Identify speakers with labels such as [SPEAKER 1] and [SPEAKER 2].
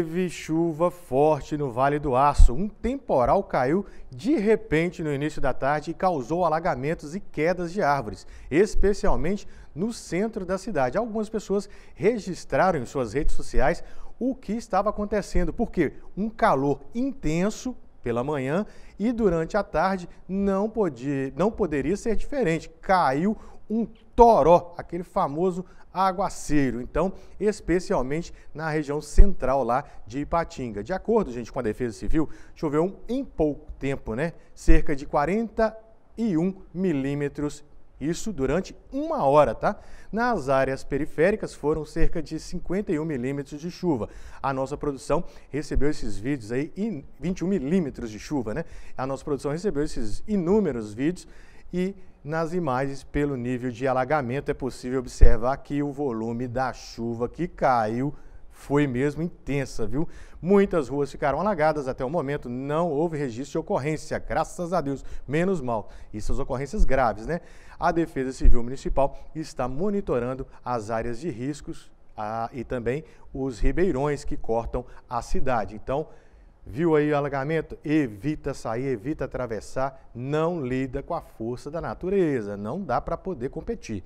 [SPEAKER 1] Teve chuva forte no Vale do Aço. Um temporal caiu de repente no início da tarde e causou alagamentos e quedas de árvores, especialmente no centro da cidade. Algumas pessoas registraram em suas redes sociais o que estava acontecendo, porque um calor intenso pela manhã e durante a tarde não, podia, não poderia ser diferente. Caiu um toró, aquele famoso aguaceiro. Então, especialmente na região central lá de Ipatinga. De acordo, gente, com a Defesa Civil, choveu em pouco tempo, né? Cerca de 41 milímetros isso durante uma hora, tá? Nas áreas periféricas foram cerca de 51 milímetros de chuva. A nossa produção recebeu esses vídeos aí, 21 milímetros de chuva, né? A nossa produção recebeu esses inúmeros vídeos e nas imagens, pelo nível de alagamento, é possível observar que o volume da chuva que caiu foi mesmo intensa, viu? Muitas ruas ficaram alagadas até o momento, não houve registro de ocorrência, graças a Deus, menos mal. Isso são ocorrências graves, né? A Defesa Civil Municipal está monitorando as áreas de riscos ah, e também os ribeirões que cortam a cidade. Então, Viu aí o alagamento? Evita sair, evita atravessar, não lida com a força da natureza, não dá para poder competir.